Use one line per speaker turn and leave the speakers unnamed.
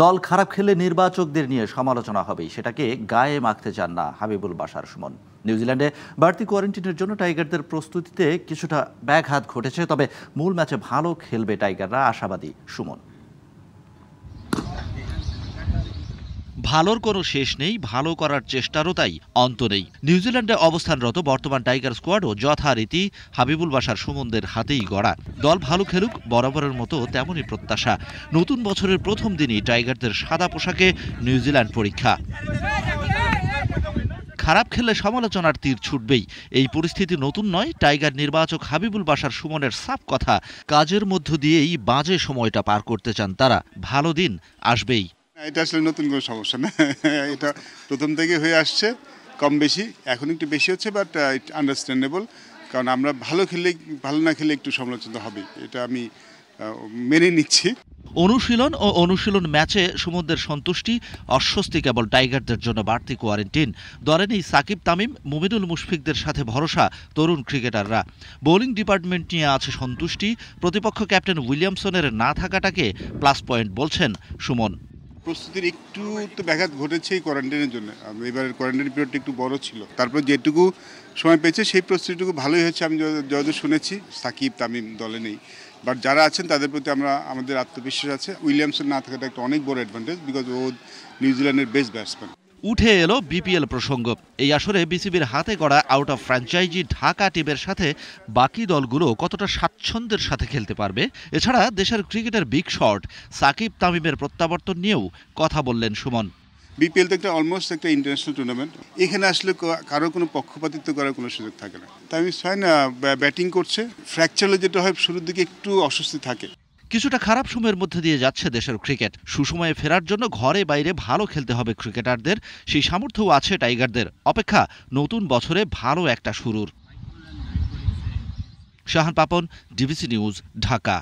দল খারাপ খেলে নির্বাচকদের নিয়ে সমালোচনা হবে সেটাকে গায়ে মাখতে চান না হাবিবুল বাসার সুমন নিউজিল্যান্ডে বাড়তি কোয়ারেন্টিনের জন্য টাইগারদের প্রস্তুতিতে কিছুটা ব্যাঘাত ঘটেছে তবে মূল ম্যাচে ভালো খেলবে টাইগাররা আশাবাদী সুমন ভালোর কোনো শেষ নেই ভালো করার চেষ্টারও তাই অন্ত নেই নিউজিল্যান্ডে অবস্থানরত বর্তমান টাইগার স্কোয়াডও যথারীতি হাবিবুল বাসার সুমনদের হাতেই গড়া দল ভালো খেলুক বরাবরের মতো তেমনই প্রত্যাশা নতুন বছরের প্রথম দিনই টাইগারদের সাদা পোশাকে নিউজিল্যান্ড পরীক্ষা খারাপ খেলে সমালোচনার তীর ছুটবেই এই পরিস্থিতি নতুন নয় টাইগার নির্বাচক হাবিবুল বাসার সুমনের সাফ কথা কাজের মধ্য দিয়েই বাজে সময়টা পার করতে চান তারা ভালো দিন আসবেই
হ্যাঁ, এটা আসলে নতুন কোনো সমস্যা না এটা প্রথম থেকে হয়ে আসছে কম বেশি এখন একটু বেশি হচ্ছে বাট আন্ডারস্ট্যান্ডেবল uh, কারণ আমরা ভালো খেললে ভালো না খেলে একটু সমালোচিত হবে এটা আমি uh, মেনে নিচ্ছি অনুশীলন ও অনুশীলন ম্যাচে
সুমনদের সন্তুষ্টি অস্বস্তি কেবল টাইগারদের জন্য বাড়তি কোয়ারেন্টিন দলে নেই সাকিব তামিম মুমিনুল মুশফিকদের সাথে ভরসা তরুণ ক্রিকেটাররা বোলিং ডিপার্টমেন্ট নিয়ে আছে সন্তুষ্টি প্রতিপক্ষ ক্যাপ্টেন উইলিয়ামসনের না থাকাটাকে প্লাস পয়েন্ট বলছেন সুমন
প্রস্তুতির একটু তো ব্যাঘাত ঘটেছে এই কোয়ারেন্টাইনের জন্য এবারের কোয়ারেন্টাইন পিরিয়ডটা একটু বড় ছিল তারপর যেটুকু সময় পেয়েছে সেই প্রস্তুতিটুকু ভালোই হয়েছে আমি যতদূর শুনেছি সাকিব তামিম দলে নেই বাট যারা আছেন তাদের প্রতি আমরা আমাদের আত্মবিশ্বাস আছে উইলিয়ামসন না থাকাটা একটা অনেক বড় অ্যাডভান্টেজ বিকজ ও নিউজিল্যান্ডের বেস্ট ব্যাটসম্যান
উঠে এলো বিপিএল প্রসঙ্গ এই আসরে বিসিবির হাতে গড়া আউট অফ ফ্র্যাঞ্চাইজি ঢাকা টিমের সাথে বাকি দলগুলো কতটা স্বাচ্ছন্দ্যের সাথে খেলতে পারবে এছাড়া দেশের ক্রিকেটের বিগ শট সাকিব তামিমের প্রত্যাবর্তন
নিয়েও কথা বললেন সুমন বিপিএল তো একটা অলমোস্ট একটা ইন্টারন্যাশনাল টুর্নামেন্ট এখানে আসলে কারো কোনো পক্ষপাতিত্ব করার কোনো সুযোগ থাকে না তাই আমি না ব্যাটিং করছে ফ্র্যাকচারে যেটা হয় শুরুর দিকে একটু অস্বস্তি থাকে
কিছুটা খারাপ সময়ের মধ্যে দিয়ে যাচ্ছে দেশের ক্রিকেট সুসময়ে ফেরার জন্য ঘরে বাইরে ভালো খেলতে হবে ক্রিকেটারদের সেই সামর্থ্যও আছে টাইগারদের অপেক্ষা নতুন বছরে ভালো একটা শুরুর শাহান পাপন ডিবিসি নিউজ ঢাকা